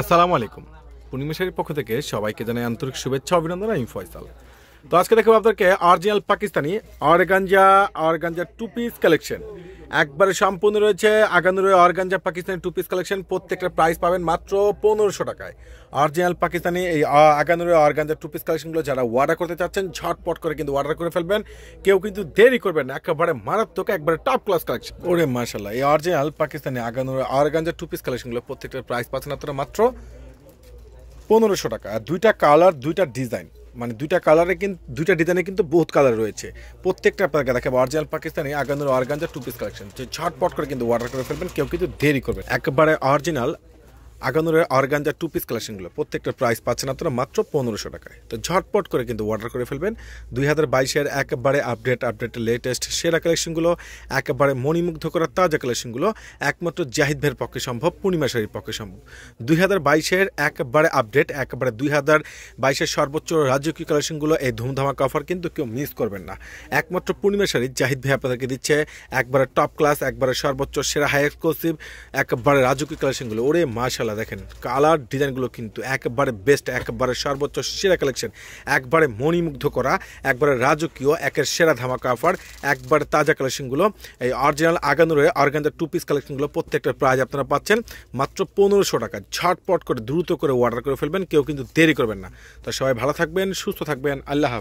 আসসালামু আলাইকুম পূর্ণিমেশারির পক্ষ থেকে সবাইকে জানাই আন্তরিক শুভেচ্ছা অভিনন্দন আমি ফয়সাল তো আজকে দেখাবো আপনাদেরকে original Pakistani organza organza two piece collection একবারে সম্পূর্ণ রয়েছে আগানো রয়ে organza Pakistani two piece collection প্রত্যেকটা প্রাইস পাবেন মাত্র পনেরোশো টাকায় অরিজিনাল পাকিস্তানি এই আগানো রয়ে অরগাঞ্জা টু পিস কালেকশনগুলো যারা অর্ডার করতে চাচ্ছেন ঝটপট করে কিন্তু অর্ডার করে ফেলবেন কেউ কিন্তু দেরি করবেন না একেবারে মারাত্মক একবারে টপ ক্লাস কালেকশন ওরে মার্শাল্লাহ এই অরিজিনাল পাকিস্তানি আগানো রয়ে অরগাঞ্জা টু পিস কালেকশনগুলো প্রত্যেকটা প্রাইস পাচ্ছেন আপনারা মাত্র পনেরোশো টাকা আর দুইটা কালার দুইটা ডিজাইন মানে দুইটা কালারে কিন্তু দুইটা ডিজাইনে কিন্তু বহুত কালার রয়েছে প্রত্যেকটা আপনাকে দেখাবো অরিজিনাল পাকিস্তানি আগানোর অরগানজা টু পিস কালেকশন ঝটপট করে কিন্তু ওয়াটার করে ফেলবেন কেউ কিন্তু দেরি করবেন একবারে অরিজিনাল আগানোরের অর্গানজার টু পিস কালেকশনগুলো প্রত্যেকটা প্রাইস পাচ্ছেন আপনারা মাত্র পনেরোশো টাকায় তো ঝটপট করে কিন্তু অর্ডার করে ফেলবেন দুই হাজার বাইশের একবারে আপডেট আপডেট লেটেস্ট সেরা কালেকশনগুলো একেবারে মণিমুগ্ধ করা তাজা কালেকশনগুলো একমাত্র জাহিদ ভাইয়ের পক্ষে সম্ভব পূর্ণিমা শাড়ির পক্ষে সম্ভব দুই হাজার বাইশের একবারে আপডেট একেবারে দুই হাজার বাইশের সর্বোচ্চ রাজকীয় কালেকশনগুলো এই ধুমধামাকা অফার কিন্তু কেউ মিস করবেন না একমাত্র পূর্ণিমা শাড়ি জাহিদ ভাই আপনাদেরকে দিচ্ছে একবারে টপ ক্লাস একবারে সর্বোচ্চ সেরা হাই এক্সক্লুসিভ একবারে রাজকীয় কালেকশনগুলো ওরে মাশাল মাসাল্লাহ দেখেন কালার ডিজাইনগুলো কিন্তু একবারে বেস্ট একবারে সর্বোচ্চ সেরা কালেকশন একবারে মণিমুগ্ধ করা একবারে রাজকীয় একের সেরা ধামাকা অফার একবার তাজা কালেকশনগুলো এই অরিজিনাল আগানুরের অর্গানজা টু পিস কালেকশনগুলো প্রত্যেকটা প্রাইজ আপনারা পাচ্ছেন মাত্র পনেরোশো টাকা ঝটপট করে দ্রুত করে অর্ডার করে ফেলবেন কেউ কিন্তু দেরি করবেন না তো সবাই ভালো থাকবেন সুস্থ থাকবেন আল্লাহ